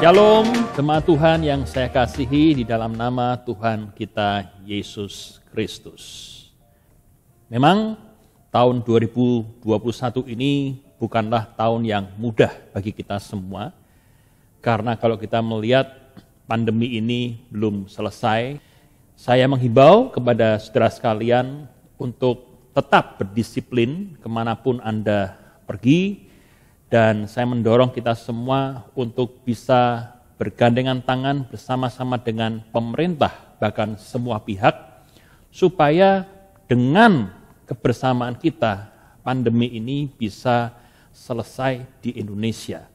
Shalom, jemaat Tuhan yang saya kasihi di dalam nama Tuhan kita Yesus Kristus. Memang tahun 2021 ini bukanlah tahun yang mudah bagi kita semua. Karena kalau kita melihat pandemi ini belum selesai, saya menghimbau kepada saudara sekalian untuk tetap berdisiplin kemanapun Anda pergi, dan saya mendorong kita semua untuk bisa bergandengan tangan bersama-sama dengan pemerintah, bahkan semua pihak, supaya dengan kebersamaan kita, pandemi ini bisa selesai di Indonesia.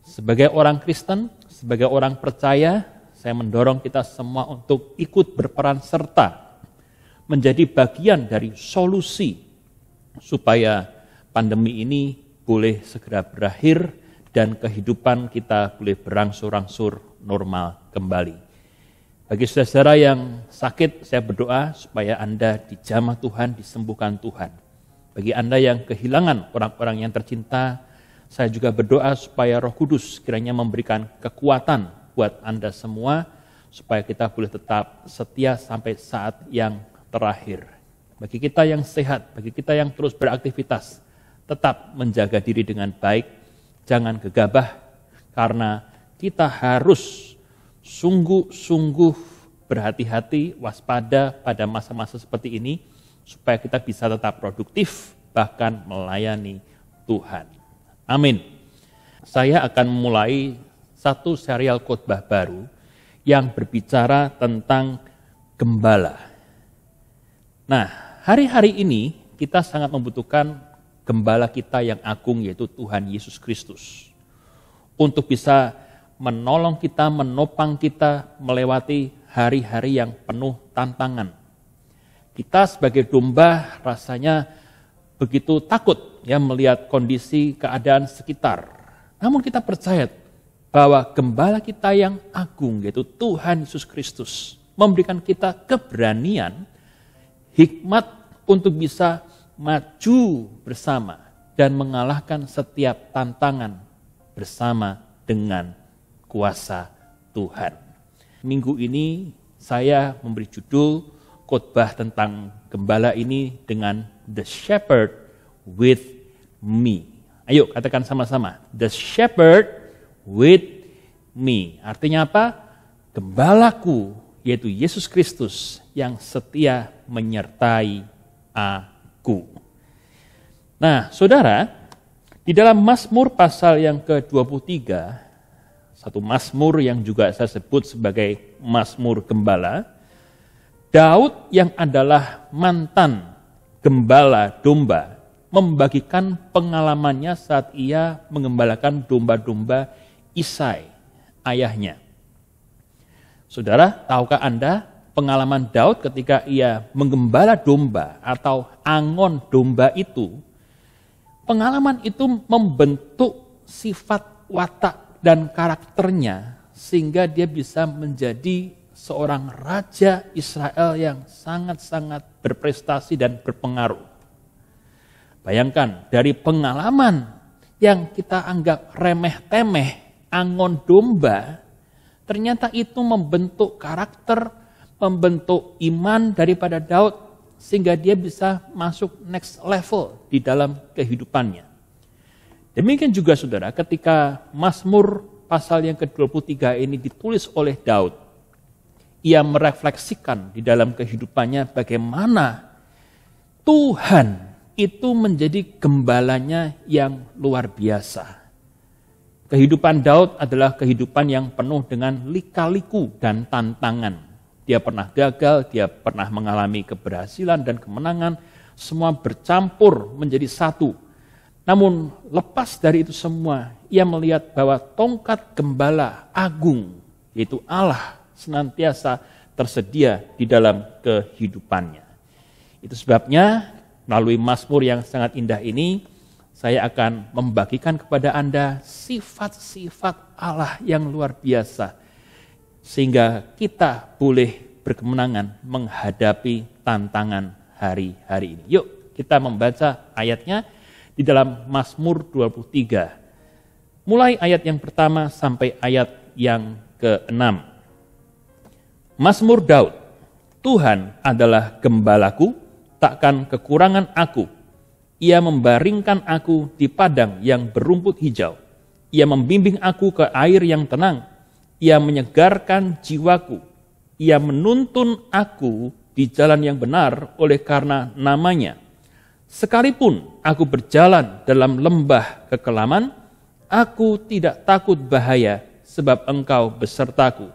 Sebagai orang Kristen, sebagai orang percaya, saya mendorong kita semua untuk ikut berperan serta menjadi bagian dari solusi supaya pandemi ini boleh segera berakhir dan kehidupan kita boleh berangsur-angsur normal kembali. Bagi saudara-saudara yang sakit, saya berdoa supaya Anda dijamah Tuhan, disembuhkan Tuhan. Bagi Anda yang kehilangan orang-orang yang tercinta, saya juga berdoa supaya Roh Kudus kiranya memberikan kekuatan buat Anda semua, supaya kita boleh tetap setia sampai saat yang terakhir. Bagi kita yang sehat, bagi kita yang terus beraktivitas, tetap menjaga diri dengan baik, jangan gegabah, karena kita harus sungguh-sungguh berhati-hati, waspada pada masa-masa seperti ini, supaya kita bisa tetap produktif, bahkan melayani Tuhan. Amin. Saya akan memulai satu serial khotbah baru yang berbicara tentang gembala. Nah, hari-hari ini kita sangat membutuhkan gembala kita yang agung yaitu Tuhan Yesus Kristus. Untuk bisa menolong kita, menopang kita melewati hari-hari yang penuh tantangan. Kita sebagai domba rasanya begitu takut ya melihat kondisi keadaan sekitar. Namun kita percaya bahwa gembala kita yang agung yaitu Tuhan Yesus Kristus memberikan kita keberanian, hikmat untuk bisa maju bersama dan mengalahkan setiap tantangan bersama dengan kuasa Tuhan. Minggu ini saya memberi judul khotbah tentang gembala ini dengan The Shepherd with Me. Ayo katakan sama-sama, The Shepherd with Me. Artinya apa? Gembalaku yaitu Yesus Kristus yang setia menyertai aku ku. Nah, saudara, di dalam Mazmur pasal yang ke-23, satu Mazmur yang juga saya sebut sebagai Mazmur Gembala, Daud yang adalah mantan gembala domba, membagikan pengalamannya saat ia mengembalakan domba-domba Isai, ayahnya. Saudara, tahukah Anda pengalaman Daud ketika ia menggembala domba atau angon domba itu, pengalaman itu membentuk sifat watak dan karakternya sehingga dia bisa menjadi seorang raja Israel yang sangat-sangat berprestasi dan berpengaruh. Bayangkan dari pengalaman yang kita anggap remeh-temeh, angon domba, ternyata itu membentuk karakter pembentuk iman daripada Daud sehingga dia bisa masuk next level di dalam kehidupannya. Demikian juga saudara, ketika Mazmur pasal yang ke-23 ini ditulis oleh Daud, ia merefleksikan di dalam kehidupannya bagaimana Tuhan itu menjadi gembalanya yang luar biasa. Kehidupan Daud adalah kehidupan yang penuh dengan lika-liku dan tantangan. Dia pernah gagal, dia pernah mengalami keberhasilan dan kemenangan, semua bercampur menjadi satu. Namun lepas dari itu semua, ia melihat bahwa tongkat gembala agung, yaitu Allah, senantiasa tersedia di dalam kehidupannya. Itu sebabnya melalui Mazmur yang sangat indah ini, saya akan membagikan kepada Anda sifat-sifat Allah yang luar biasa sehingga kita boleh berkemenangan menghadapi tantangan hari-hari ini. Yuk, kita membaca ayatnya di dalam Mazmur 23. Mulai ayat yang pertama sampai ayat yang ke-6. Mazmur Daud, Tuhan adalah gembalaku, takkan kekurangan aku. Ia membaringkan aku di padang yang berumput hijau. Ia membimbing aku ke air yang tenang ia menyegarkan jiwaku. Ia menuntun aku di jalan yang benar oleh karena namanya. Sekalipun aku berjalan dalam lembah kekelaman, aku tidak takut bahaya sebab engkau besertaku.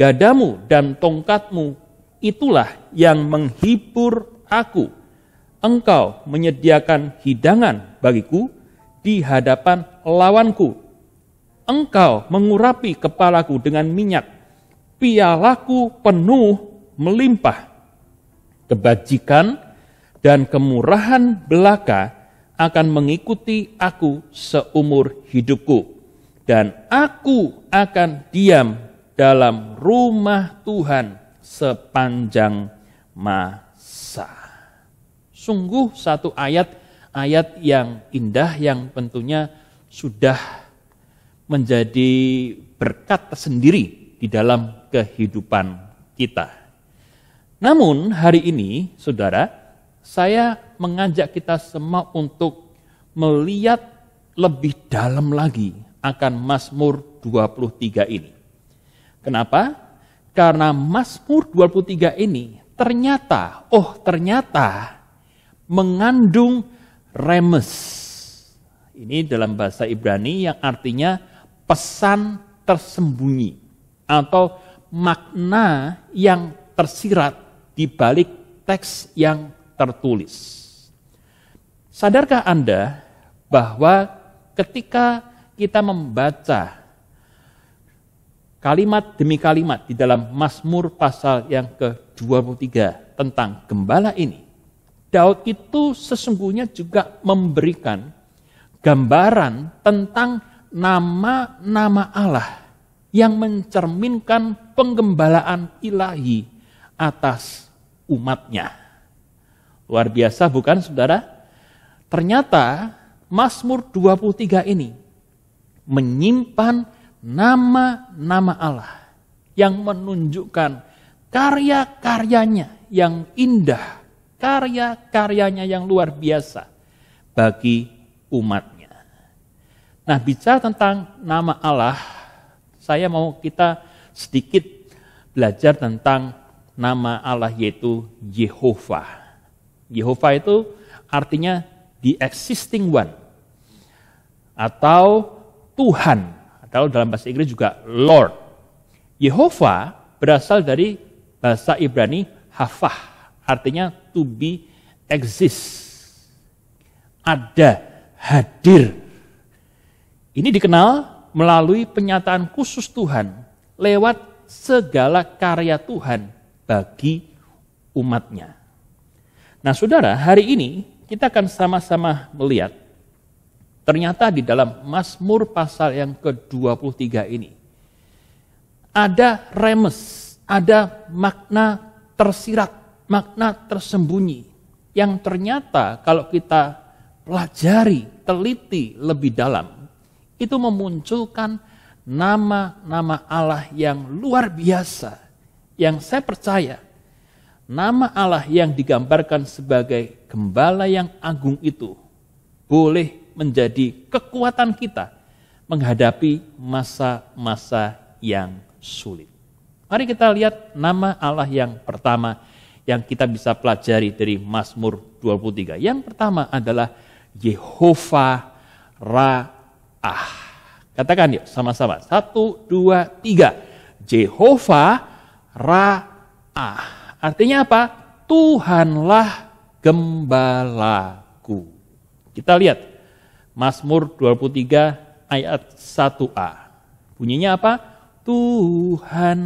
Gadamu dan tongkatmu itulah yang menghibur aku. Engkau menyediakan hidangan bagiku di hadapan lawanku engkau mengurapi kepalaku dengan minyak, pialaku penuh melimpah. Kebajikan dan kemurahan belaka akan mengikuti aku seumur hidupku. Dan aku akan diam dalam rumah Tuhan sepanjang masa. Sungguh satu ayat, ayat yang indah yang tentunya sudah menjadi berkat tersendiri di dalam kehidupan kita. Namun hari ini, saudara, saya mengajak kita semua untuk melihat lebih dalam lagi akan Mazmur 23 ini. Kenapa? Karena Mazmur 23 ini ternyata, oh ternyata mengandung remes. Ini dalam bahasa Ibrani yang artinya pesan tersembunyi atau makna yang tersirat di balik teks yang tertulis. Sadarkah Anda bahwa ketika kita membaca kalimat demi kalimat di dalam Mazmur pasal yang ke-23 tentang gembala ini, Daud itu sesungguhnya juga memberikan gambaran tentang nama-nama Allah yang mencerminkan penggembalaan ilahi atas umatnya. Luar biasa bukan saudara? Ternyata Mazmur 23 ini menyimpan nama-nama Allah yang menunjukkan karya-karyanya yang indah, karya-karyanya yang luar biasa bagi umatnya. Nah, bicara tentang nama Allah, saya mau kita sedikit belajar tentang nama Allah yaitu Yehova. Yehova itu artinya the existing one atau Tuhan atau dalam bahasa Inggris juga Lord. Yehova berasal dari bahasa Ibrani hafah, artinya to be exist. Ada, hadir, ini dikenal melalui penyataan khusus Tuhan lewat segala karya Tuhan bagi umatnya. Nah saudara, hari ini kita akan sama-sama melihat ternyata di dalam Mazmur pasal yang ke-23 ini ada remes, ada makna tersirat, makna tersembunyi yang ternyata kalau kita pelajari, teliti lebih dalam itu memunculkan nama-nama Allah yang luar biasa yang saya percaya nama Allah yang digambarkan sebagai gembala yang agung itu boleh menjadi kekuatan kita menghadapi masa-masa yang sulit. Mari kita lihat nama Allah yang pertama yang kita bisa pelajari dari Mazmur 23. Yang pertama adalah Yehova Ra Ah, katakan yuk sama-sama. Satu, dua, tiga. Jehova Ra'ah. Artinya apa? Tuhanlah gembalaku. Kita lihat Mazmur 23 ayat 1a. Bunyinya apa? Tuhan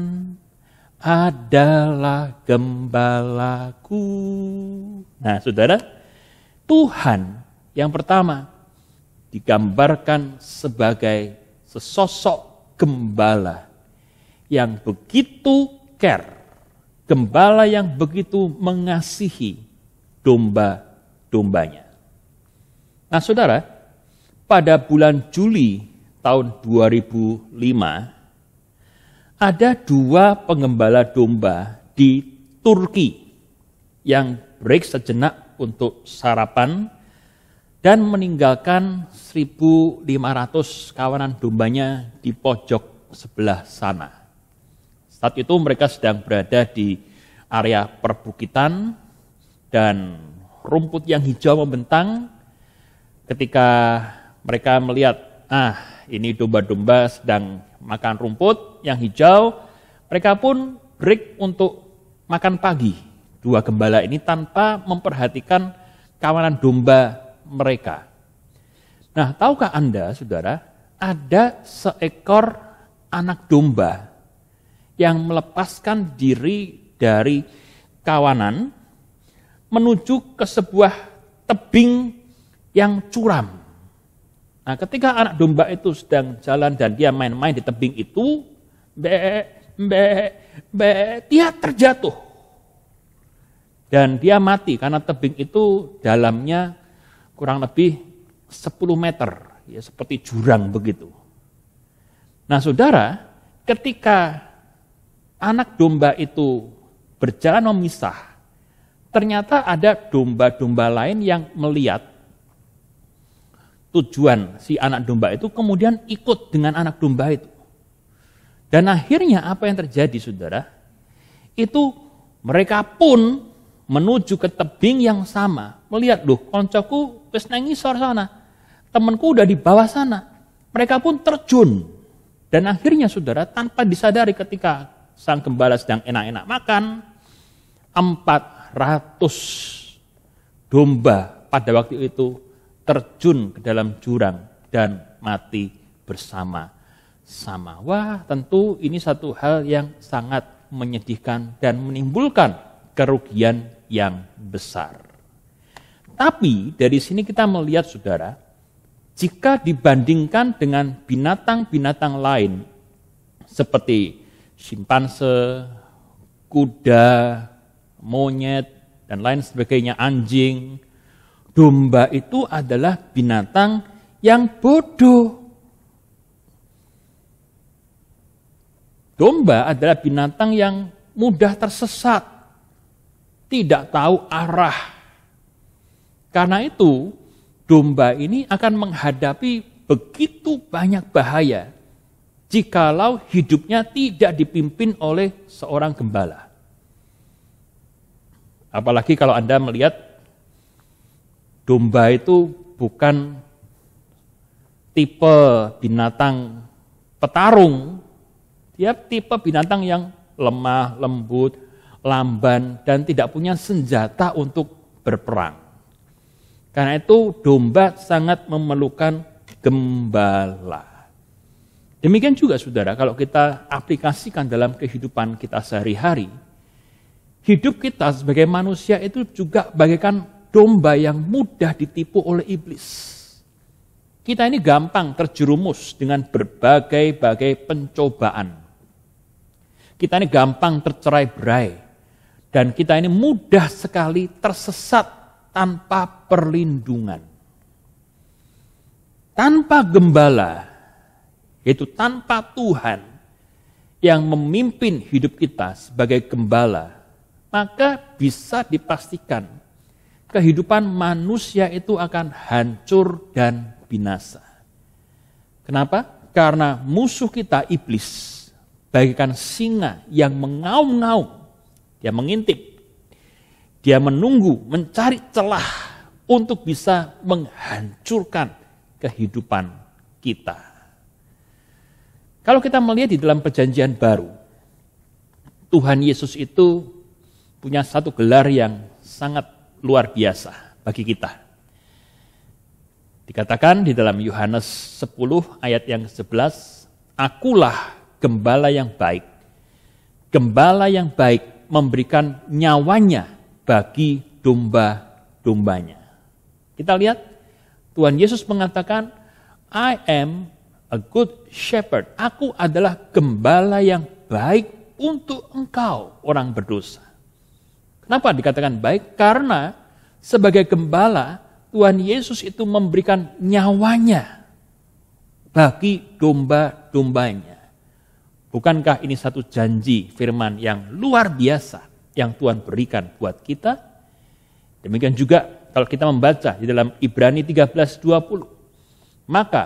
adalah gembalaku. Nah, Saudara, Tuhan yang pertama digambarkan sebagai sesosok gembala yang begitu care, gembala yang begitu mengasihi domba-dombanya. Nah saudara, pada bulan Juli tahun 2005, ada dua pengembala domba di Turki yang break sejenak untuk sarapan dan meninggalkan 1.500 kawanan dombanya di pojok sebelah sana. Saat itu mereka sedang berada di area perbukitan dan rumput yang hijau membentang ketika mereka melihat, ah ini domba-domba sedang makan rumput yang hijau, mereka pun break untuk makan pagi. Dua gembala ini tanpa memperhatikan kawanan domba mereka. Nah, tahukah Anda, saudara, ada seekor anak domba yang melepaskan diri dari kawanan menuju ke sebuah tebing yang curam. Nah, ketika anak domba itu sedang jalan dan dia main-main di tebing itu, be, be, be, dia terjatuh. Dan dia mati karena tebing itu dalamnya kurang lebih 10 meter, ya seperti jurang begitu. Nah, Saudara, ketika anak domba itu berjalan memisah, ternyata ada domba-domba lain yang melihat tujuan si anak domba itu kemudian ikut dengan anak domba itu. Dan akhirnya apa yang terjadi Saudara? Itu mereka pun menuju ke tebing yang sama. Melihat, loh, koncoku wis nang ngisor sana. Temanku udah di bawah sana. Mereka pun terjun. Dan akhirnya saudara tanpa disadari ketika sang gembala sedang enak-enak makan, 400 domba pada waktu itu terjun ke dalam jurang dan mati bersama-sama. Wah, tentu ini satu hal yang sangat menyedihkan dan menimbulkan kerugian yang besar. Tapi dari sini kita melihat saudara, jika dibandingkan dengan binatang-binatang lain seperti simpanse, kuda, monyet, dan lain sebagainya, anjing, domba itu adalah binatang yang bodoh. Domba adalah binatang yang mudah tersesat, tidak tahu arah, karena itu, domba ini akan menghadapi begitu banyak bahaya jikalau hidupnya tidak dipimpin oleh seorang gembala. Apalagi kalau Anda melihat domba itu bukan tipe binatang petarung, dia tipe binatang yang lemah, lembut, lamban, dan tidak punya senjata untuk berperang. Karena itu domba sangat memerlukan gembala. Demikian juga saudara, kalau kita aplikasikan dalam kehidupan kita sehari-hari, hidup kita sebagai manusia itu juga bagaikan domba yang mudah ditipu oleh iblis. Kita ini gampang terjerumus dengan berbagai-bagai pencobaan. Kita ini gampang tercerai berai. Dan kita ini mudah sekali tersesat tanpa perlindungan. Tanpa gembala, yaitu tanpa Tuhan yang memimpin hidup kita sebagai gembala, maka bisa dipastikan kehidupan manusia itu akan hancur dan binasa. Kenapa? Karena musuh kita iblis bagikan singa yang mengaum-ngaum, dia mengintip dia menunggu, mencari celah untuk bisa menghancurkan kehidupan kita. Kalau kita melihat di dalam perjanjian baru, Tuhan Yesus itu punya satu gelar yang sangat luar biasa bagi kita. Dikatakan di dalam Yohanes 10 ayat yang 11, Akulah gembala yang baik. Gembala yang baik memberikan nyawanya bagi domba-dombanya. Kita lihat Tuhan Yesus mengatakan, I am a good shepherd. Aku adalah gembala yang baik untuk engkau orang berdosa. Kenapa dikatakan baik? Karena sebagai gembala Tuhan Yesus itu memberikan nyawanya bagi domba-dombanya. Bukankah ini satu janji firman yang luar biasa yang Tuhan berikan buat kita. Demikian juga kalau kita membaca di dalam Ibrani 13:20. Maka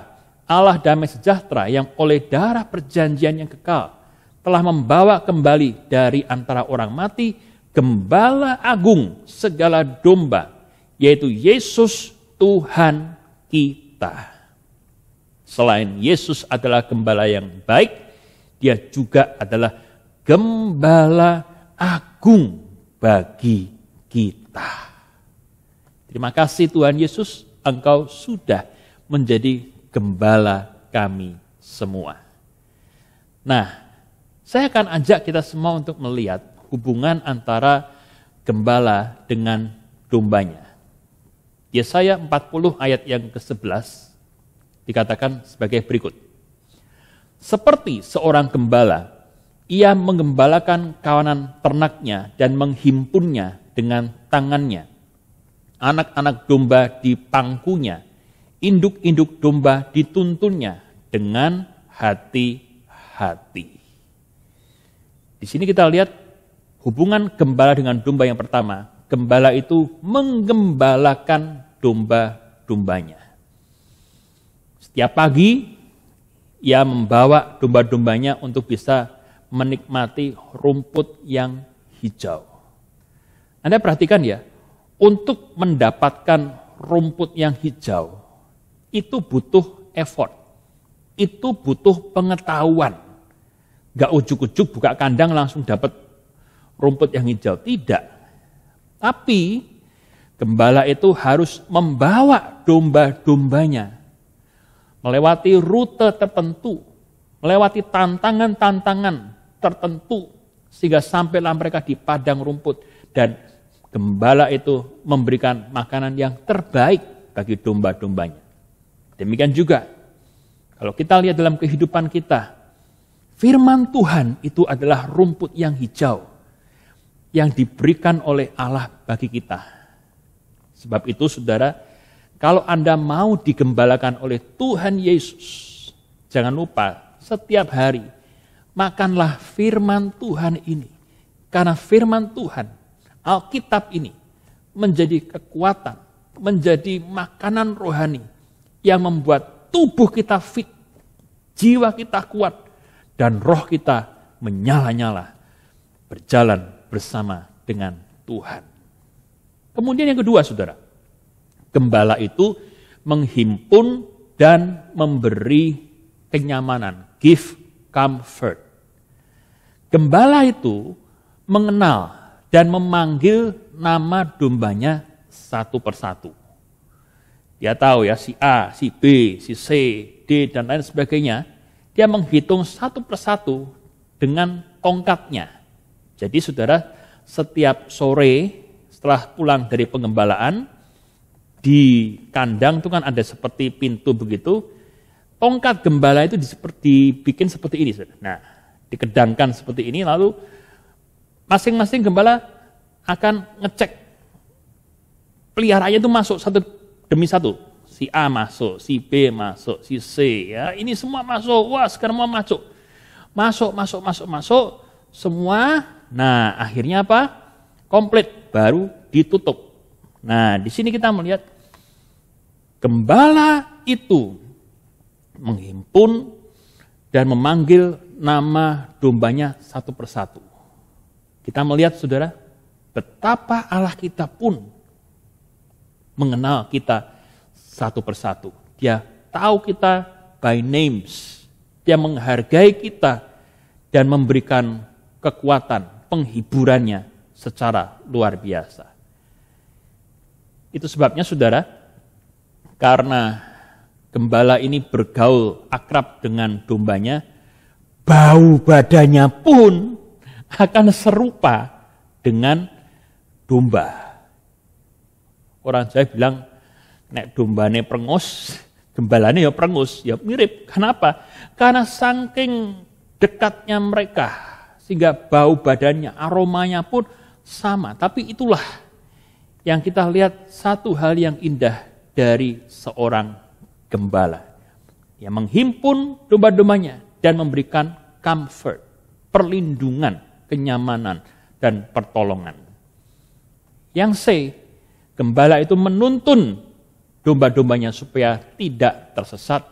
Allah damai sejahtera yang oleh darah perjanjian yang kekal telah membawa kembali dari antara orang mati gembala agung segala domba yaitu Yesus Tuhan kita. Selain Yesus adalah gembala yang baik, dia juga adalah gembala agung bagi kita. Terima kasih Tuhan Yesus, Engkau sudah menjadi gembala kami semua. Nah, saya akan ajak kita semua untuk melihat hubungan antara gembala dengan dombanya. Yesaya 40 ayat yang ke-11 dikatakan sebagai berikut. Seperti seorang gembala ia menggembalakan kawanan ternaknya dan menghimpunnya dengan tangannya. Anak-anak domba di pangkunya, induk-induk domba dituntunnya dengan hati-hati. Di sini kita lihat hubungan gembala dengan domba yang pertama. Gembala itu menggembalakan domba-dombanya. Setiap pagi ia membawa domba-dombanya untuk bisa menikmati rumput yang hijau. Anda perhatikan ya, untuk mendapatkan rumput yang hijau, itu butuh effort, itu butuh pengetahuan. Gak ujuk-ujuk buka kandang langsung dapat rumput yang hijau, tidak. Tapi gembala itu harus membawa domba-dombanya melewati rute tertentu, melewati tantangan-tantangan tertentu sehingga sampailah mereka di padang rumput dan gembala itu memberikan makanan yang terbaik bagi domba-dombanya. Demikian juga kalau kita lihat dalam kehidupan kita, firman Tuhan itu adalah rumput yang hijau yang diberikan oleh Allah bagi kita. Sebab itu saudara, kalau Anda mau digembalakan oleh Tuhan Yesus, jangan lupa setiap hari makanlah firman Tuhan ini. Karena firman Tuhan, Alkitab ini menjadi kekuatan, menjadi makanan rohani yang membuat tubuh kita fit, jiwa kita kuat, dan roh kita menyala-nyala, berjalan bersama dengan Tuhan. Kemudian yang kedua, saudara, gembala itu menghimpun dan memberi kenyamanan, give comfort. Gembala itu mengenal dan memanggil nama dombanya satu persatu. Dia tahu ya si A, si B, si C, D, dan lain sebagainya. Dia menghitung satu persatu dengan tongkatnya. Jadi saudara, setiap sore setelah pulang dari pengembalaan, di kandang itu kan ada seperti pintu begitu, tongkat gembala itu seperti bikin seperti ini. Saudara. Nah, dikedangkan seperti ini lalu masing-masing gembala akan ngecek peliharaannya itu masuk satu demi satu. Si A masuk, si B masuk, si C ya. Ini semua masuk. Wah, sekarang semua masuk. Masuk, masuk, masuk, masuk semua. Nah, akhirnya apa? Komplit baru ditutup. Nah, di sini kita melihat gembala itu menghimpun dan memanggil nama dombanya satu persatu. Kita melihat saudara, betapa Allah kita pun mengenal kita satu persatu. Dia tahu kita by names. Dia menghargai kita dan memberikan kekuatan, penghiburannya secara luar biasa. Itu sebabnya saudara, karena Gembala ini bergaul akrab dengan dombanya, bau badannya pun akan serupa dengan domba. Orang saya bilang, nek dombane prengus, gembalane ya prengus, ya mirip. Kenapa? Karena saking dekatnya mereka, sehingga bau badannya, aromanya pun sama. Tapi itulah yang kita lihat satu hal yang indah dari seorang gembala. Yang menghimpun domba-dombanya dan memberikan comfort, perlindungan, kenyamanan, dan pertolongan. Yang C, gembala itu menuntun domba-dombanya supaya tidak tersesat.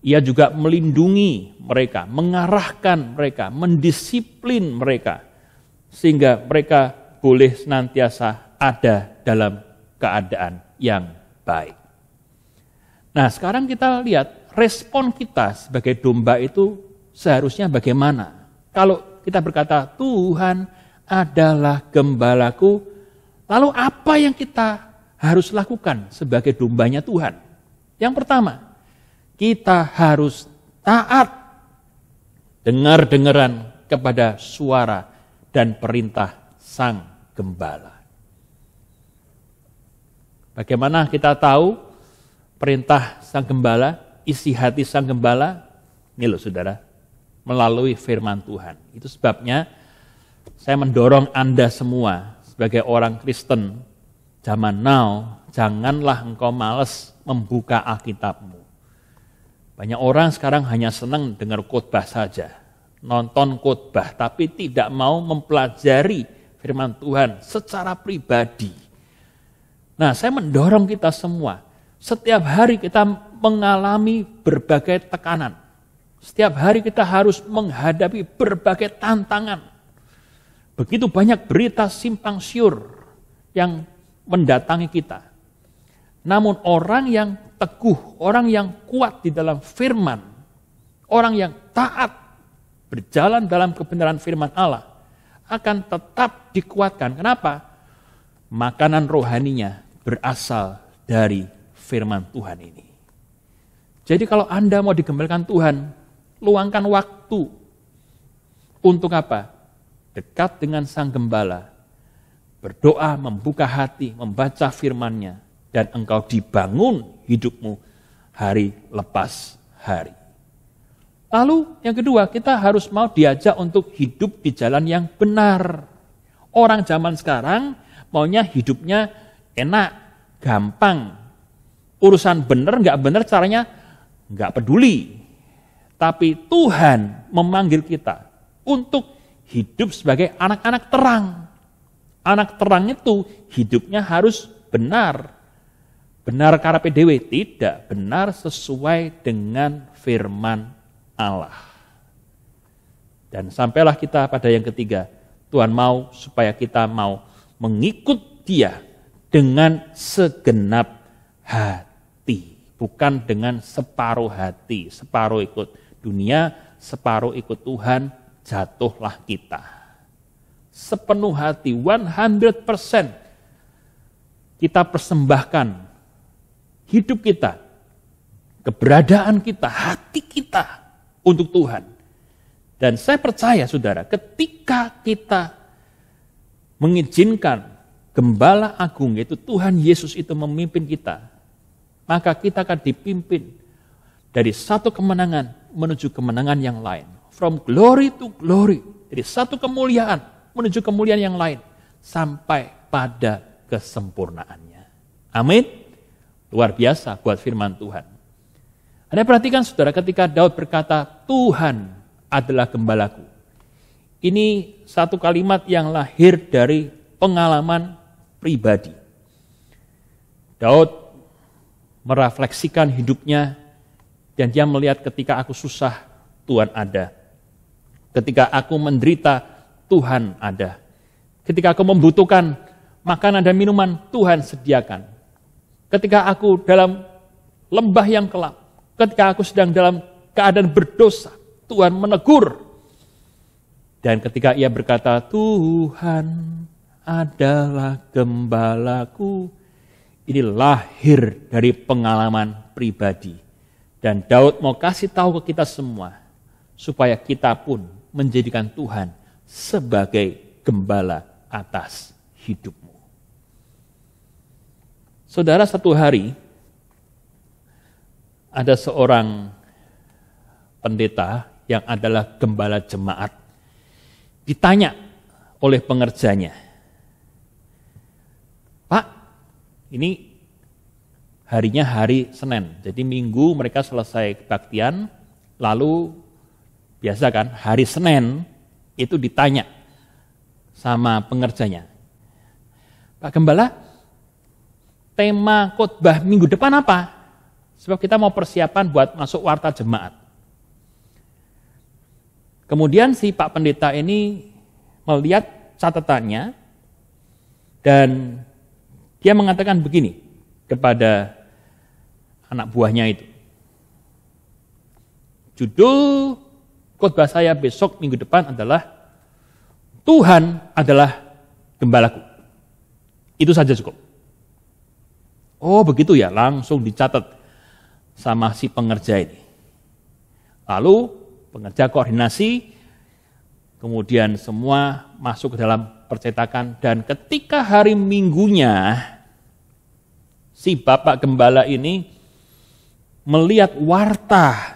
Ia juga melindungi mereka, mengarahkan mereka, mendisiplin mereka, sehingga mereka boleh senantiasa ada dalam keadaan yang baik. Nah sekarang kita lihat respon kita sebagai domba itu seharusnya bagaimana. Kalau kita berkata Tuhan adalah gembalaku, lalu apa yang kita harus lakukan sebagai dombanya Tuhan? Yang pertama, kita harus taat dengar-dengaran kepada suara dan perintah sang gembala. Bagaimana kita tahu perintah sang gembala, isi hati sang gembala, ini loh saudara, melalui firman Tuhan. Itu sebabnya saya mendorong Anda semua sebagai orang Kristen zaman now, janganlah engkau males membuka Alkitabmu. Banyak orang sekarang hanya senang dengar khotbah saja, nonton khotbah tapi tidak mau mempelajari firman Tuhan secara pribadi. Nah, saya mendorong kita semua setiap hari kita mengalami berbagai tekanan. Setiap hari kita harus menghadapi berbagai tantangan. Begitu banyak berita simpang siur yang mendatangi kita. Namun orang yang teguh, orang yang kuat di dalam firman, orang yang taat berjalan dalam kebenaran firman Allah akan tetap dikuatkan. Kenapa? Makanan rohaninya berasal dari firman Tuhan ini. Jadi kalau Anda mau digembalakan Tuhan, luangkan waktu. Untuk apa? Dekat dengan sang gembala. Berdoa, membuka hati, membaca firmannya. Dan engkau dibangun hidupmu hari lepas hari. Lalu yang kedua, kita harus mau diajak untuk hidup di jalan yang benar. Orang zaman sekarang maunya hidupnya enak, gampang, urusan benar nggak benar caranya nggak peduli. Tapi Tuhan memanggil kita untuk hidup sebagai anak-anak terang. Anak terang itu hidupnya harus benar. Benar karena PDW? Tidak. Benar sesuai dengan firman Allah. Dan sampailah kita pada yang ketiga. Tuhan mau supaya kita mau mengikut dia dengan segenap hati bukan dengan separuh hati, separuh ikut dunia, separuh ikut Tuhan, jatuhlah kita. Sepenuh hati, 100% kita persembahkan hidup kita, keberadaan kita, hati kita untuk Tuhan. Dan saya percaya saudara, ketika kita mengizinkan gembala agung yaitu Tuhan Yesus itu memimpin kita, maka kita akan dipimpin dari satu kemenangan menuju kemenangan yang lain. From glory to glory, dari satu kemuliaan menuju kemuliaan yang lain, sampai pada kesempurnaannya. Amin. Luar biasa buat firman Tuhan. Anda perhatikan saudara ketika Daud berkata, Tuhan adalah gembalaku. Ini satu kalimat yang lahir dari pengalaman pribadi. Daud merefleksikan hidupnya dan dia melihat ketika aku susah, Tuhan ada. Ketika aku menderita, Tuhan ada. Ketika aku membutuhkan makanan dan minuman, Tuhan sediakan. Ketika aku dalam lembah yang kelap, ketika aku sedang dalam keadaan berdosa, Tuhan menegur. Dan ketika ia berkata, Tuhan adalah gembalaku, ini lahir dari pengalaman pribadi. Dan Daud mau kasih tahu ke kita semua, supaya kita pun menjadikan Tuhan sebagai gembala atas hidupmu. Saudara, satu hari ada seorang pendeta yang adalah gembala jemaat ditanya oleh pengerjanya, Pak, ini harinya hari Senin. Jadi minggu mereka selesai kebaktian, lalu biasa kan hari Senin itu ditanya sama pengerjanya. Pak Gembala, tema khotbah minggu depan apa? Sebab kita mau persiapan buat masuk warta jemaat. Kemudian si Pak Pendeta ini melihat catatannya dan dia mengatakan begini kepada anak buahnya itu. Judul khotbah saya besok minggu depan adalah Tuhan adalah gembalaku. Itu saja cukup. Oh begitu ya, langsung dicatat sama si pengerja ini. Lalu pengerja koordinasi, kemudian semua masuk ke dalam percetakan dan ketika hari minggunya si bapak gembala ini melihat warta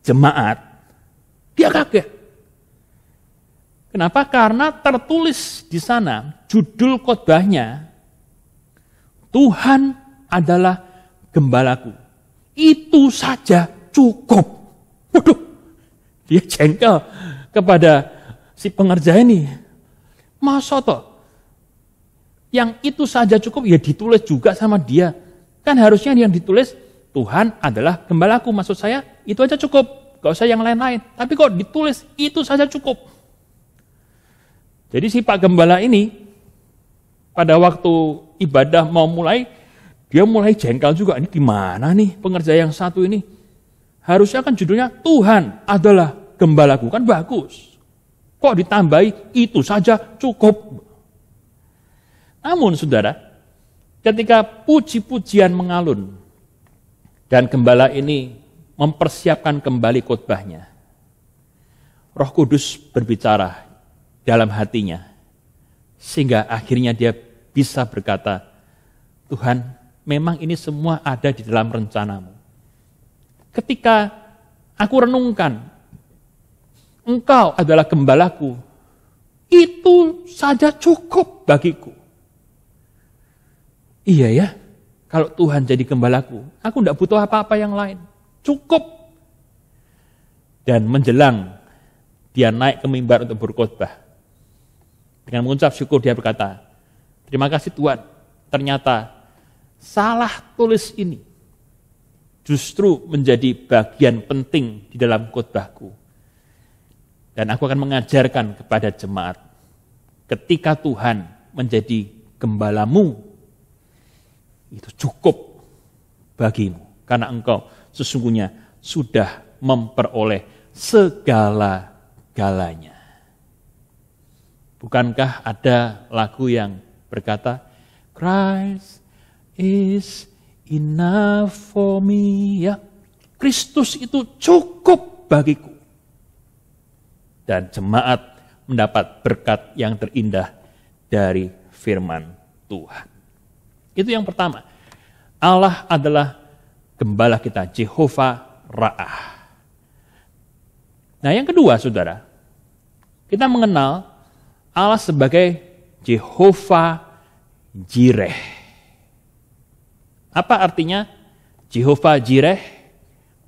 jemaat dia kaget Kenapa? Karena tertulis di sana judul khotbahnya Tuhan adalah gembalaku. Itu saja cukup. Waduh, dia jengkel kepada si pengerja ini. Masa toh? Yang itu saja cukup ya ditulis juga sama dia. Kan harusnya yang ditulis Tuhan adalah gembalaku. Maksud saya itu aja cukup. Gak usah yang lain-lain. Tapi kok ditulis itu saja cukup. Jadi si Pak Gembala ini pada waktu ibadah mau mulai, dia mulai jengkel juga. Ini gimana nih pengerja yang satu ini? Harusnya kan judulnya Tuhan adalah gembalaku. Kan bagus. Kok ditambahi itu saja cukup. Namun saudara, ketika puji-pujian mengalun dan gembala ini mempersiapkan kembali khotbahnya, Roh Kudus berbicara dalam hatinya sehingga akhirnya dia bisa berkata, Tuhan, memang ini semua ada di dalam rencanamu. Ketika aku renungkan engkau adalah gembalaku. Itu saja cukup bagiku. Iya ya, kalau Tuhan jadi gembalaku, aku tidak butuh apa-apa yang lain. Cukup. Dan menjelang dia naik ke mimbar untuk berkhotbah. Dengan mengucap syukur dia berkata, terima kasih Tuhan, ternyata salah tulis ini justru menjadi bagian penting di dalam khotbahku. Dan aku akan mengajarkan kepada jemaat. Ketika Tuhan menjadi gembalamu, itu cukup bagimu. Karena engkau sesungguhnya sudah memperoleh segala galanya. Bukankah ada lagu yang berkata, Christ is enough for me. Ya, Kristus itu cukup bagiku dan jemaat mendapat berkat yang terindah dari firman Tuhan. Itu yang pertama. Allah adalah gembala kita, Jehovah Ra'ah. Nah yang kedua saudara, kita mengenal Allah sebagai Jehovah Jireh. Apa artinya Jehovah Jireh?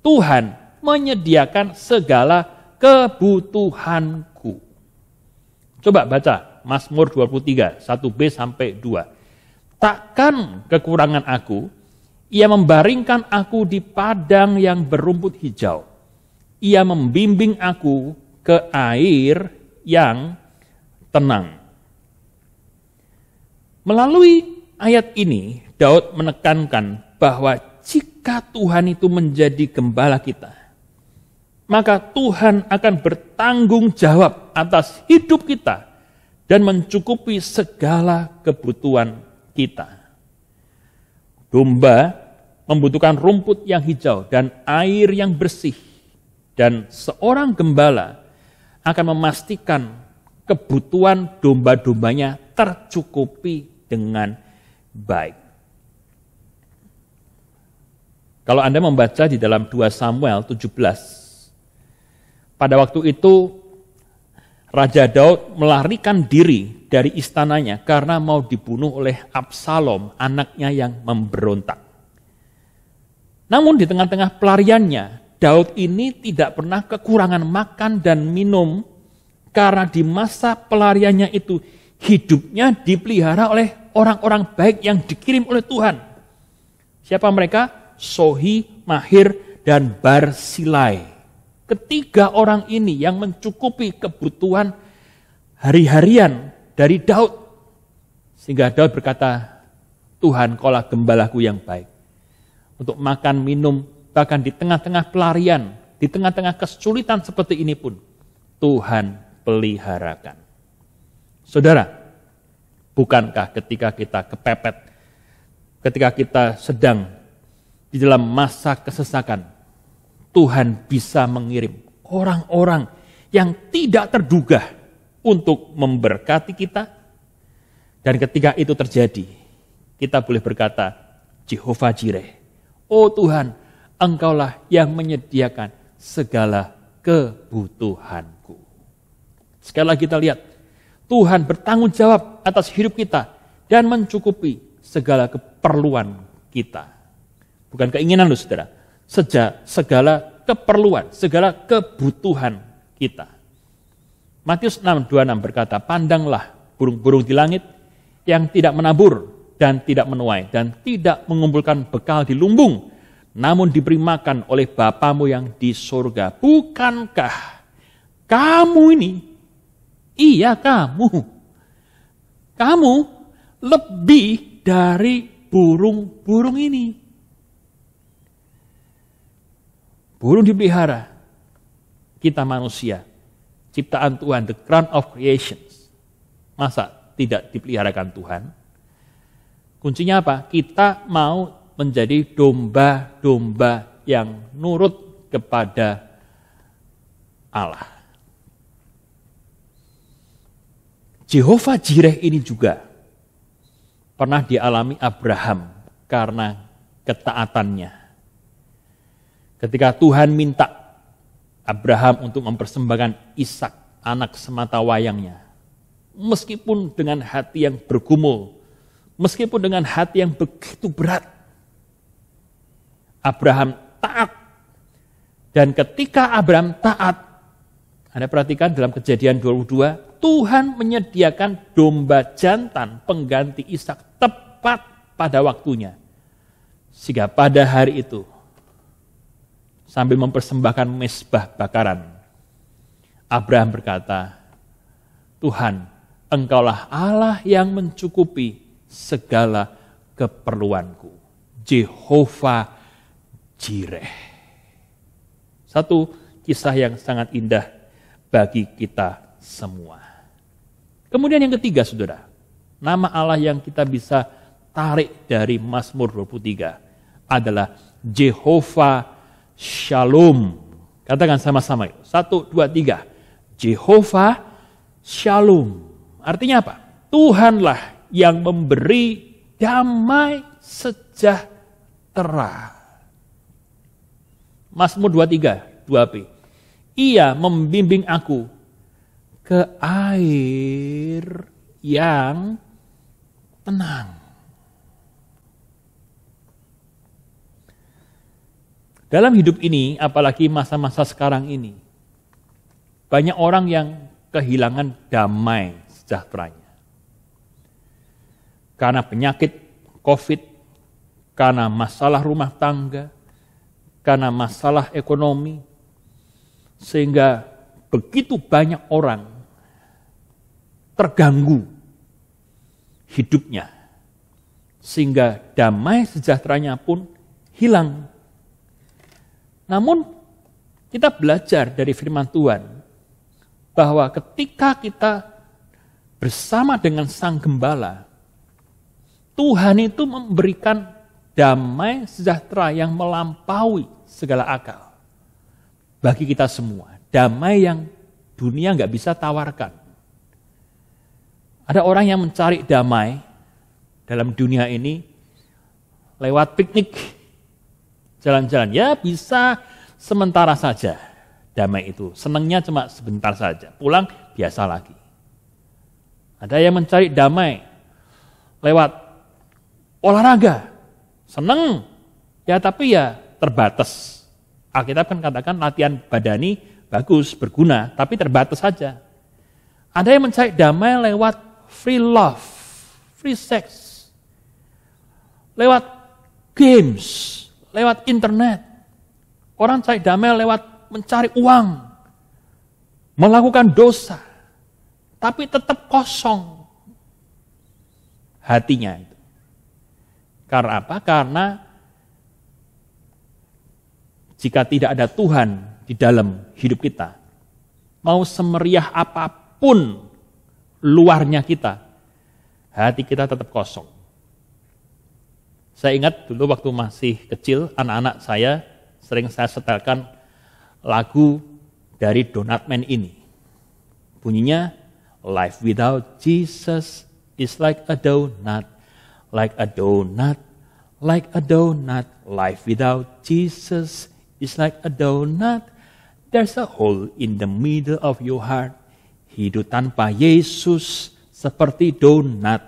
Tuhan menyediakan segala kebutuhanku. Coba baca Mazmur 23, 1b sampai 2. Takkan kekurangan aku, ia membaringkan aku di padang yang berumput hijau. Ia membimbing aku ke air yang tenang. Melalui ayat ini, Daud menekankan bahwa jika Tuhan itu menjadi gembala kita, maka Tuhan akan bertanggung jawab atas hidup kita dan mencukupi segala kebutuhan kita. Domba membutuhkan rumput yang hijau dan air yang bersih, dan seorang gembala akan memastikan kebutuhan domba-dombanya tercukupi dengan baik. Kalau Anda membaca di dalam 2 Samuel 17 pada waktu itu Raja Daud melarikan diri dari istananya karena mau dibunuh oleh Absalom, anaknya yang memberontak. Namun di tengah-tengah pelariannya, Daud ini tidak pernah kekurangan makan dan minum karena di masa pelariannya itu hidupnya dipelihara oleh orang-orang baik yang dikirim oleh Tuhan. Siapa mereka? Sohi, Mahir, dan Barsilai. Ketiga orang ini yang mencukupi kebutuhan hari-harian dari Daud. Sehingga Daud berkata, Tuhan kolah gembalaku yang baik. Untuk makan, minum, bahkan di tengah-tengah pelarian, di tengah-tengah kesulitan seperti ini pun, Tuhan peliharakan. Saudara, bukankah ketika kita kepepet, ketika kita sedang di dalam masa kesesakan, Tuhan bisa mengirim orang-orang yang tidak terduga untuk memberkati kita. Dan ketika itu terjadi, kita boleh berkata, Jehovah Jireh, Oh Tuhan, Engkaulah yang menyediakan segala kebutuhanku. Sekali lagi kita lihat, Tuhan bertanggung jawab atas hidup kita dan mencukupi segala keperluan kita. Bukan keinginan loh saudara, sejak segala keperluan, segala kebutuhan kita. Matius 6:26 berkata, "Pandanglah burung-burung di langit yang tidak menabur dan tidak menuai dan tidak mengumpulkan bekal di lumbung, namun diberi makan oleh Bapamu yang di surga. Bukankah kamu ini iya kamu kamu lebih dari burung-burung ini?" burung dipelihara. Kita manusia, ciptaan Tuhan, the crown of creations. Masa tidak dipeliharakan Tuhan? Kuncinya apa? Kita mau menjadi domba-domba yang nurut kepada Allah. Jehovah Jireh ini juga pernah dialami Abraham karena ketaatannya Ketika Tuhan minta Abraham untuk mempersembahkan Ishak, anak semata wayangnya. Meskipun dengan hati yang bergumul, meskipun dengan hati yang begitu berat, Abraham taat. Dan ketika Abraham taat, Anda perhatikan dalam kejadian 22, Tuhan menyediakan domba jantan pengganti Ishak tepat pada waktunya. Sehingga pada hari itu sambil mempersembahkan mesbah bakaran. Abraham berkata, Tuhan, engkaulah Allah yang mencukupi segala keperluanku. Jehovah Jireh. Satu kisah yang sangat indah bagi kita semua. Kemudian yang ketiga saudara, nama Allah yang kita bisa tarik dari Mazmur 23 adalah Jehovah Shalom. Katakan sama-sama. Satu, dua, tiga. Jehovah Shalom. Artinya apa? Tuhanlah yang memberi damai sejahtera. Mazmur 23, 2b. Ia membimbing aku ke air yang tenang. Dalam hidup ini, apalagi masa-masa sekarang ini, banyak orang yang kehilangan damai sejahteranya. Karena penyakit COVID, karena masalah rumah tangga, karena masalah ekonomi, sehingga begitu banyak orang terganggu hidupnya, sehingga damai sejahteranya pun hilang namun kita belajar dari firman Tuhan bahwa ketika kita bersama dengan Sang Gembala, Tuhan itu memberikan damai sejahtera yang melampaui segala akal bagi kita semua. Damai yang dunia nggak bisa tawarkan. Ada orang yang mencari damai dalam dunia ini lewat piknik Jalan-jalan ya bisa sementara saja damai itu. Senangnya cuma sebentar saja. Pulang biasa lagi. Ada yang mencari damai lewat olahraga. Seneng. Ya tapi ya terbatas. Alkitab kan katakan latihan badani bagus, berguna, tapi terbatas saja. Ada yang mencari damai lewat free love, free sex, lewat games, lewat internet. Orang cari damai lewat mencari uang. Melakukan dosa. Tapi tetap kosong hatinya itu. Karena apa? Karena jika tidak ada Tuhan di dalam hidup kita, mau semeriah apapun luarnya kita, hati kita tetap kosong. Saya ingat dulu waktu masih kecil, anak-anak saya sering saya setelkan lagu dari Donut Man ini. Bunyinya, Life without Jesus is like a donut, like a donut, like a donut. Life without Jesus is like a donut. There's a hole in the middle of your heart. Hidup tanpa Yesus seperti donat,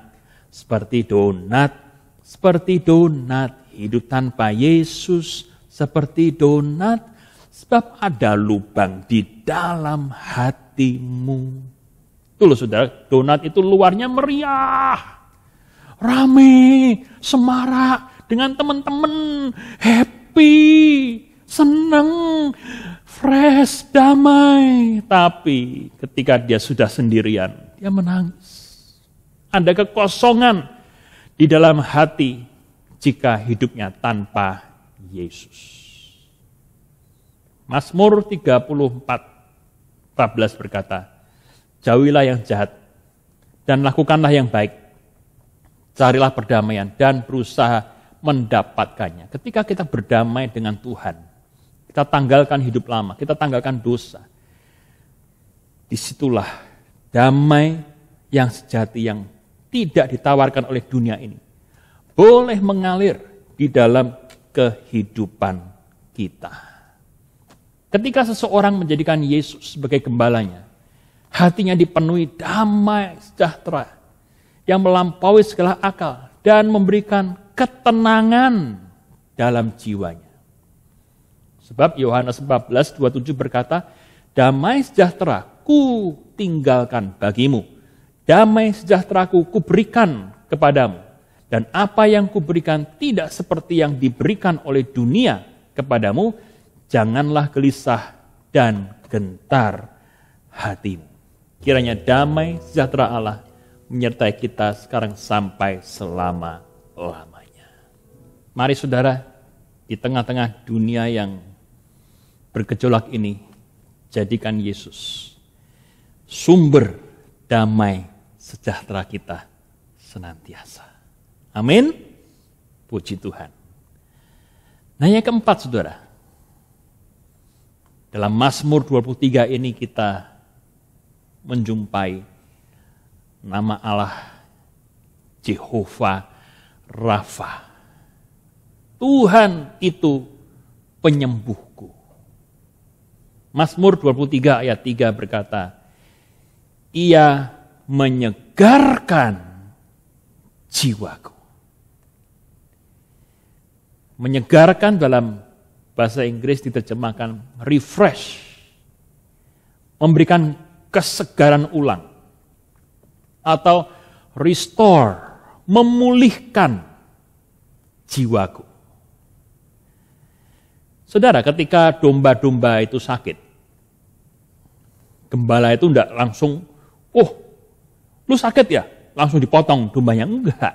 seperti donat seperti donat, hidup tanpa Yesus seperti donat, sebab ada lubang di dalam hatimu. Tuh loh saudara, donat itu luarnya meriah, rame, semarak dengan teman-teman, happy, seneng, fresh, damai. Tapi ketika dia sudah sendirian, dia menangis. Ada kekosongan, di dalam hati jika hidupnya tanpa Yesus. Mazmur 34 14 berkata, Jauhilah yang jahat dan lakukanlah yang baik. Carilah perdamaian dan berusaha mendapatkannya. Ketika kita berdamai dengan Tuhan, kita tanggalkan hidup lama, kita tanggalkan dosa. Disitulah damai yang sejati yang tidak ditawarkan oleh dunia ini. Boleh mengalir di dalam kehidupan kita. Ketika seseorang menjadikan Yesus sebagai gembalanya, hatinya dipenuhi damai sejahtera yang melampaui segala akal dan memberikan ketenangan dalam jiwanya. Sebab Yohanes 14:27 berkata, "Damai sejahtera ku tinggalkan bagimu. Damai sejahteraku kuberikan kepadamu. Dan apa yang kuberikan tidak seperti yang diberikan oleh dunia kepadamu. Janganlah gelisah dan gentar hatimu. Kiranya damai sejahtera Allah menyertai kita sekarang sampai selama-lamanya. Mari saudara, di tengah-tengah dunia yang bergejolak ini, jadikan Yesus sumber damai sejahtera kita senantiasa. Amin. Puji Tuhan. Nah yang keempat saudara. Dalam Mazmur 23 ini kita menjumpai nama Allah Jehovah Rafa. Tuhan itu penyembuhku. Mazmur 23 ayat 3 berkata, Ia menyegarkan jiwaku. Menyegarkan dalam bahasa Inggris diterjemahkan refresh. Memberikan kesegaran ulang. Atau restore, memulihkan jiwaku. Saudara, ketika domba-domba itu sakit, gembala itu tidak langsung, oh Lu sakit ya? Langsung dipotong dombanya. Enggak.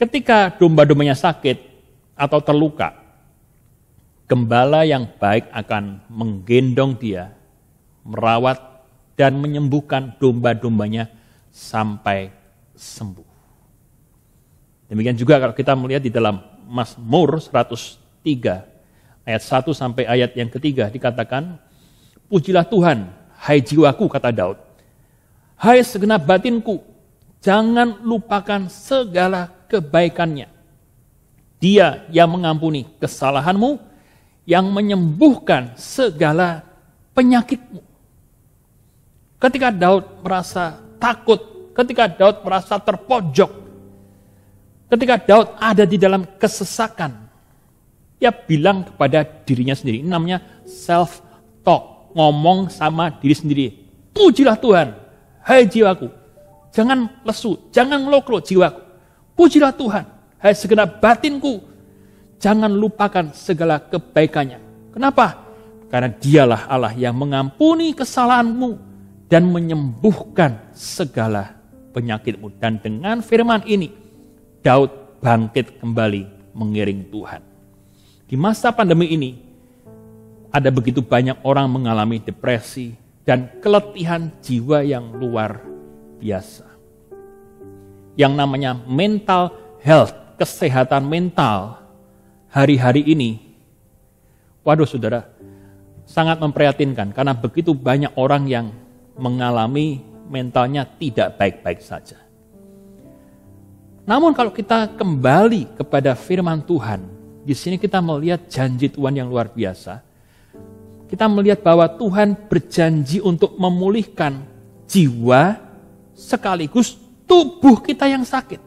Ketika domba-dombanya sakit atau terluka, gembala yang baik akan menggendong dia, merawat dan menyembuhkan domba-dombanya sampai sembuh. Demikian juga kalau kita melihat di dalam Mazmur 103 ayat 1 sampai ayat yang ketiga dikatakan, Pujilah Tuhan, hai jiwaku, kata Daud. Hai segenap batinku, jangan lupakan segala kebaikannya. Dia yang mengampuni kesalahanmu, yang menyembuhkan segala penyakitmu. Ketika Daud merasa takut, ketika Daud merasa terpojok, ketika Daud ada di dalam kesesakan, ia bilang kepada dirinya sendiri, namanya self-talk, ngomong sama diri sendiri. Pujilah Tuhan, hai jiwaku, jangan lesu, jangan melokro jiwaku. Pujilah Tuhan, hai segenap batinku, jangan lupakan segala kebaikannya. Kenapa? Karena dialah Allah yang mengampuni kesalahanmu dan menyembuhkan segala penyakitmu. Dan dengan firman ini, Daud bangkit kembali mengiring Tuhan. Di masa pandemi ini, ada begitu banyak orang mengalami depresi, dan keletihan jiwa yang luar biasa. Yang namanya mental health, kesehatan mental hari-hari ini. Waduh saudara, sangat memprihatinkan karena begitu banyak orang yang mengalami mentalnya tidak baik-baik saja. Namun kalau kita kembali kepada firman Tuhan, di sini kita melihat janji Tuhan yang luar biasa kita melihat bahwa Tuhan berjanji untuk memulihkan jiwa sekaligus tubuh kita yang sakit.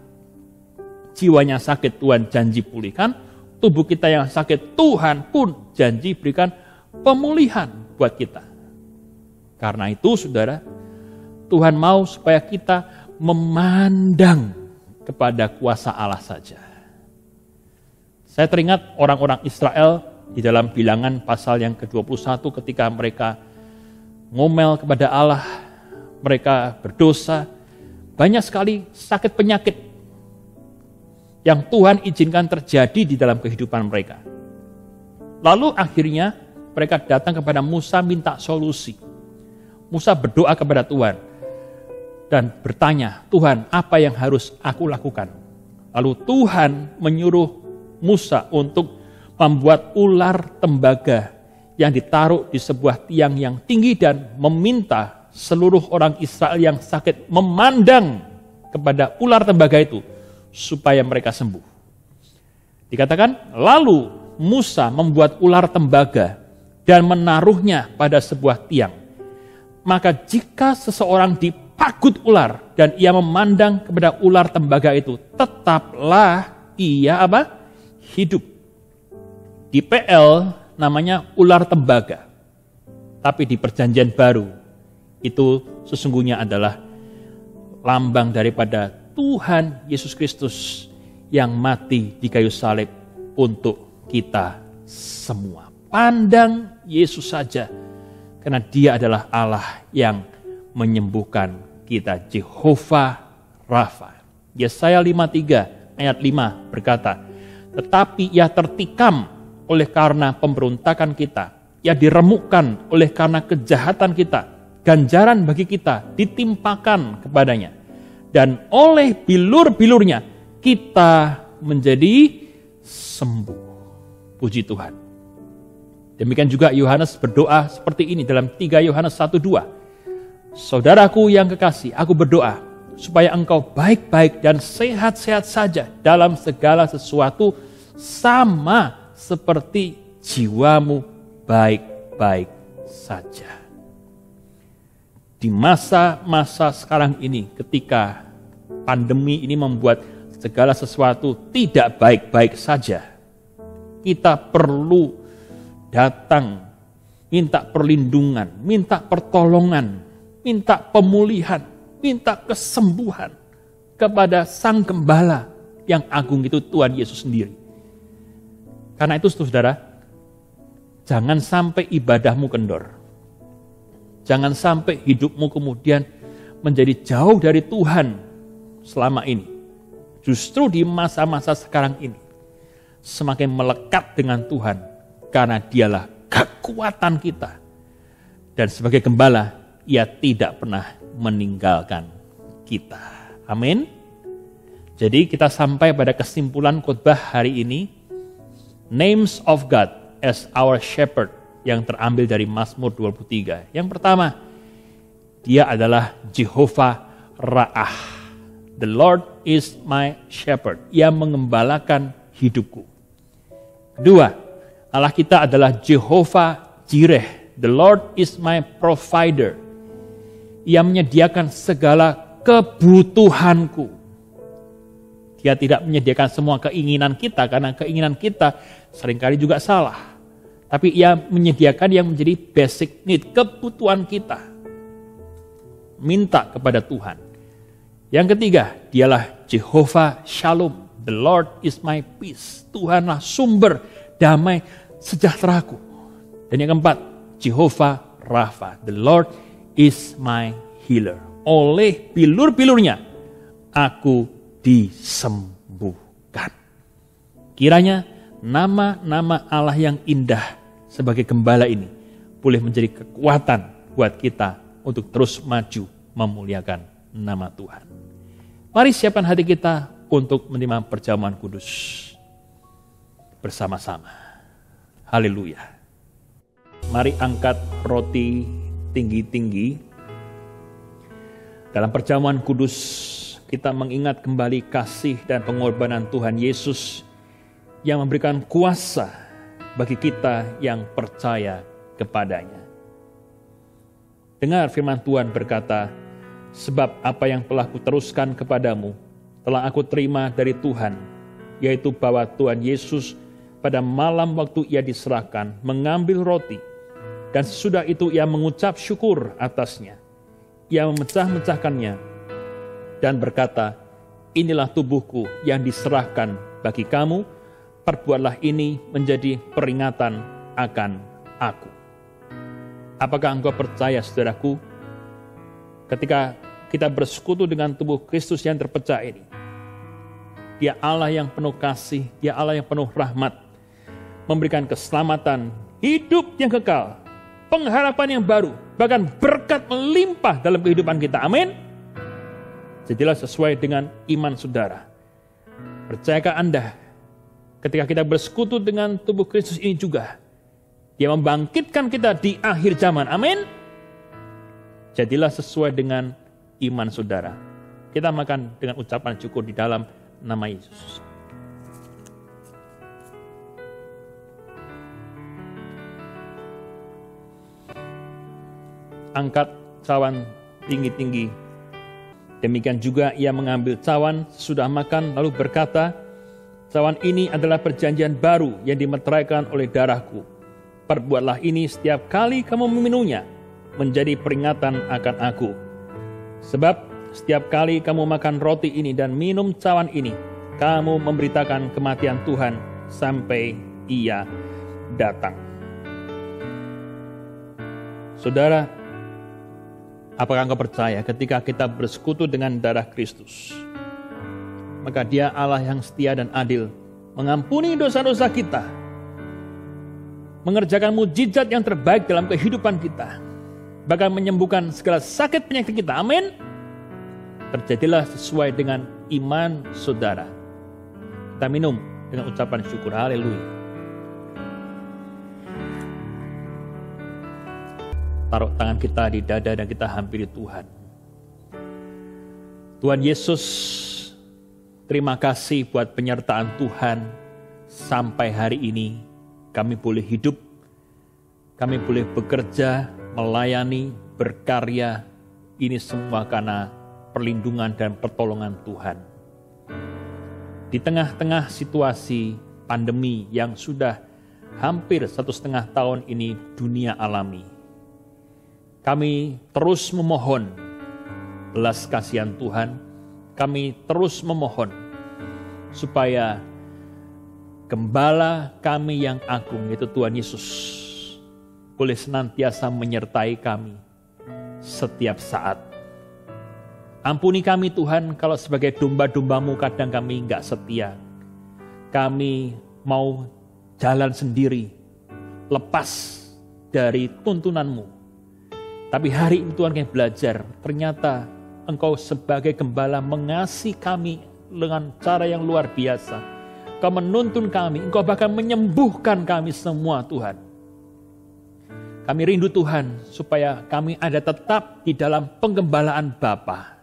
Jiwanya sakit Tuhan janji pulihkan, tubuh kita yang sakit Tuhan pun janji berikan pemulihan buat kita. Karena itu saudara, Tuhan mau supaya kita memandang kepada kuasa Allah saja. Saya teringat orang-orang Israel di dalam bilangan pasal yang ke-21 ketika mereka ngomel kepada Allah, mereka berdosa, banyak sekali sakit penyakit yang Tuhan izinkan terjadi di dalam kehidupan mereka. Lalu akhirnya mereka datang kepada Musa minta solusi. Musa berdoa kepada Tuhan dan bertanya, "Tuhan, apa yang harus aku lakukan?" Lalu Tuhan menyuruh Musa untuk membuat ular tembaga yang ditaruh di sebuah tiang yang tinggi dan meminta seluruh orang Israel yang sakit memandang kepada ular tembaga itu supaya mereka sembuh. Dikatakan, lalu Musa membuat ular tembaga dan menaruhnya pada sebuah tiang. Maka jika seseorang dipagut ular dan ia memandang kepada ular tembaga itu, tetaplah ia apa? hidup. Di PL namanya ular tembaga. Tapi di perjanjian baru itu sesungguhnya adalah lambang daripada Tuhan Yesus Kristus yang mati di kayu salib untuk kita semua. Pandang Yesus saja karena dia adalah Allah yang menyembuhkan kita. Jehovah Rafa. Yesaya 53 ayat 5 berkata, Tetapi ia tertikam oleh karena pemberontakan kita, ia diremukkan oleh karena kejahatan kita, ganjaran bagi kita ditimpakan kepadanya. Dan oleh bilur-bilurnya kita menjadi sembuh. Puji Tuhan. Demikian juga Yohanes berdoa seperti ini dalam 3 Yohanes 1 2. Saudaraku yang kekasih, aku berdoa supaya engkau baik-baik dan sehat-sehat saja dalam segala sesuatu sama seperti jiwamu baik-baik saja. Di masa-masa sekarang ini, ketika pandemi ini membuat segala sesuatu tidak baik-baik saja, kita perlu datang, minta perlindungan, minta pertolongan, minta pemulihan, minta kesembuhan kepada Sang Gembala yang agung itu Tuhan Yesus sendiri. Karena itu saudara, jangan sampai ibadahmu kendor. Jangan sampai hidupmu kemudian menjadi jauh dari Tuhan selama ini. Justru di masa-masa sekarang ini, semakin melekat dengan Tuhan karena dialah kekuatan kita. Dan sebagai gembala, ia tidak pernah meninggalkan kita. Amin. Jadi kita sampai pada kesimpulan khotbah hari ini names of God as our shepherd yang terambil dari Mazmur 23. Yang pertama, dia adalah Jehovah Ra'ah. The Lord is my shepherd. Ia mengembalakan hidupku. Kedua, Allah kita adalah Jehovah Jireh. The Lord is my provider. Ia menyediakan segala kebutuhanku. Dia tidak menyediakan semua keinginan kita karena keinginan kita seringkali juga salah. Tapi ia menyediakan yang menjadi basic need, kebutuhan kita. Minta kepada Tuhan. Yang ketiga, dialah Jehovah Shalom. The Lord is my peace. Tuhanlah sumber damai sejahtera sejahteraku. Dan yang keempat, Jehovah Rafa. The Lord is my healer. Oleh pilur-pilurnya, aku disembuhkan. Kiranya nama-nama Allah yang indah sebagai gembala ini boleh menjadi kekuatan buat kita untuk terus maju memuliakan nama Tuhan. Mari siapkan hati kita untuk menerima perjamuan kudus bersama-sama. Haleluya. Mari angkat roti tinggi-tinggi dalam perjamuan kudus kita mengingat kembali kasih dan pengorbanan Tuhan Yesus yang memberikan kuasa bagi kita yang percaya kepadanya. Dengar firman Tuhan berkata, Sebab apa yang telah kuteruskan kepadamu, telah aku terima dari Tuhan, yaitu bahwa Tuhan Yesus pada malam waktu ia diserahkan, mengambil roti, dan sesudah itu ia mengucap syukur atasnya. Ia memecah-mecahkannya, dan berkata, Inilah tubuhku yang diserahkan bagi kamu, perbuatlah ini menjadi peringatan akan aku. Apakah engkau percaya, saudaraku, ketika kita bersekutu dengan tubuh Kristus yang terpecah ini? Dia Allah yang penuh kasih, dia Allah yang penuh rahmat, memberikan keselamatan, hidup yang kekal, pengharapan yang baru, bahkan berkat melimpah dalam kehidupan kita. Amin. Jadilah sesuai dengan iman saudara. Percayakah Anda ketika kita bersekutu dengan tubuh Kristus ini juga, dia membangkitkan kita di akhir zaman. Amin. Jadilah sesuai dengan iman saudara. Kita makan dengan ucapan syukur di dalam nama Yesus. Angkat cawan tinggi-tinggi Demikian juga ia mengambil cawan sudah makan lalu berkata, Cawan ini adalah perjanjian baru yang dimeteraikan oleh darahku. Perbuatlah ini setiap kali kamu meminumnya, menjadi peringatan akan aku. Sebab setiap kali kamu makan roti ini dan minum cawan ini, kamu memberitakan kematian Tuhan sampai ia datang. Saudara, Apakah engkau percaya ketika kita bersekutu dengan darah Kristus? Maka dia Allah yang setia dan adil, mengampuni dosa-dosa kita, mengerjakan mujizat yang terbaik dalam kehidupan kita, bahkan menyembuhkan segala sakit penyakit kita. Amin. Terjadilah sesuai dengan iman saudara. Kita minum dengan ucapan syukur. Haleluya. taruh tangan kita di dada dan kita hampiri Tuhan. Tuhan Yesus, terima kasih buat penyertaan Tuhan sampai hari ini. Kami boleh hidup, kami boleh bekerja, melayani, berkarya. Ini semua karena perlindungan dan pertolongan Tuhan. Di tengah-tengah situasi pandemi yang sudah hampir satu setengah tahun ini dunia alami, kami terus memohon belas kasihan Tuhan. Kami terus memohon supaya gembala kami yang agung yaitu Tuhan Yesus boleh senantiasa menyertai kami setiap saat. Ampuni kami Tuhan kalau sebagai domba-dombamu kadang kami nggak setia. Kami mau jalan sendiri, lepas dari tuntunanmu tapi hari ini Tuhan kami belajar, ternyata Engkau sebagai gembala mengasihi kami dengan cara yang luar biasa. Kau menuntun kami, Engkau bahkan menyembuhkan kami semua Tuhan. Kami rindu Tuhan supaya kami ada tetap di dalam penggembalaan Bapa.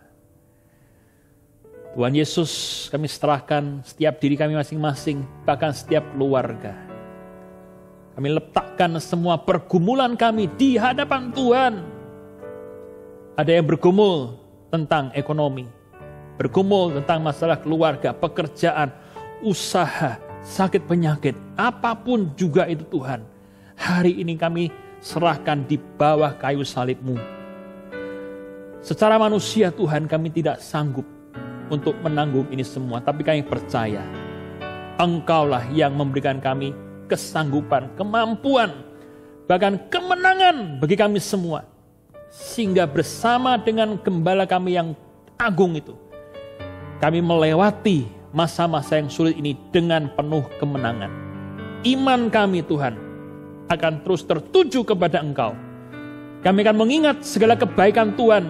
Tuhan Yesus, kami serahkan setiap diri kami masing-masing, bahkan setiap keluarga. Kami letakkan semua pergumulan kami di hadapan Tuhan ada yang bergumul tentang ekonomi, bergumul tentang masalah keluarga, pekerjaan, usaha, sakit penyakit, apapun juga itu Tuhan. Hari ini kami serahkan di bawah kayu salibmu. Secara manusia Tuhan kami tidak sanggup untuk menanggung ini semua, tapi kami percaya Engkaulah yang memberikan kami kesanggupan, kemampuan, bahkan kemenangan bagi kami semua sehingga bersama dengan gembala kami yang agung itu kami melewati masa-masa yang sulit ini dengan penuh kemenangan. Iman kami Tuhan akan terus tertuju kepada Engkau. Kami akan mengingat segala kebaikan Tuhan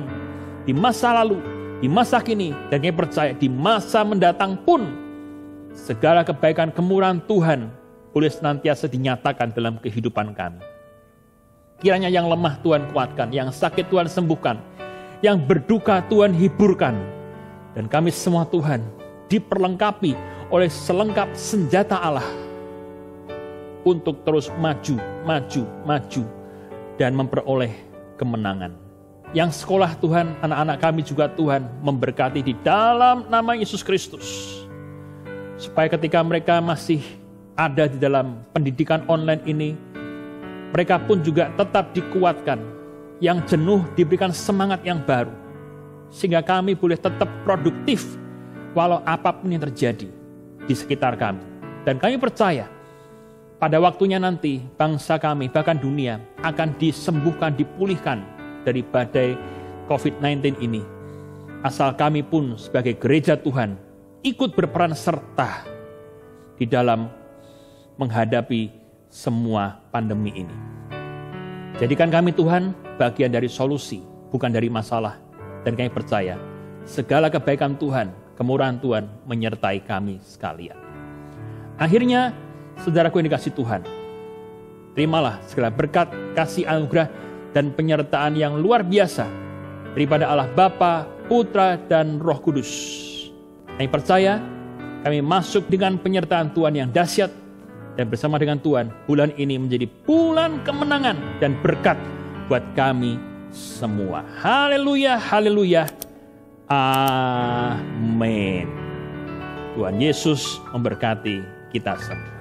di masa lalu, di masa kini, dan kami percaya di masa mendatang pun segala kebaikan kemurahan Tuhan boleh senantiasa dinyatakan dalam kehidupan kami. Kiranya yang lemah Tuhan kuatkan, yang sakit Tuhan sembuhkan, yang berduka Tuhan hiburkan. Dan kami semua Tuhan diperlengkapi oleh selengkap senjata Allah untuk terus maju, maju, maju dan memperoleh kemenangan. Yang sekolah Tuhan, anak-anak kami juga Tuhan memberkati di dalam nama Yesus Kristus. Supaya ketika mereka masih ada di dalam pendidikan online ini, mereka pun juga tetap dikuatkan. Yang jenuh diberikan semangat yang baru. Sehingga kami boleh tetap produktif walau apapun yang terjadi di sekitar kami. Dan kami percaya pada waktunya nanti bangsa kami bahkan dunia akan disembuhkan, dipulihkan dari badai COVID-19 ini. Asal kami pun sebagai gereja Tuhan ikut berperan serta di dalam menghadapi semua pandemi ini. Jadikan kami Tuhan bagian dari solusi, bukan dari masalah. Dan kami percaya segala kebaikan Tuhan, kemurahan Tuhan menyertai kami sekalian. Akhirnya, saudaraku yang dikasih Tuhan, terimalah segala berkat, kasih anugerah, dan penyertaan yang luar biasa daripada Allah Bapa, Putra, dan Roh Kudus. Kami percaya kami masuk dengan penyertaan Tuhan yang dahsyat dan bersama dengan Tuhan, bulan ini menjadi bulan kemenangan dan berkat buat kami semua. Haleluya, haleluya. Amin. Tuhan Yesus memberkati kita semua.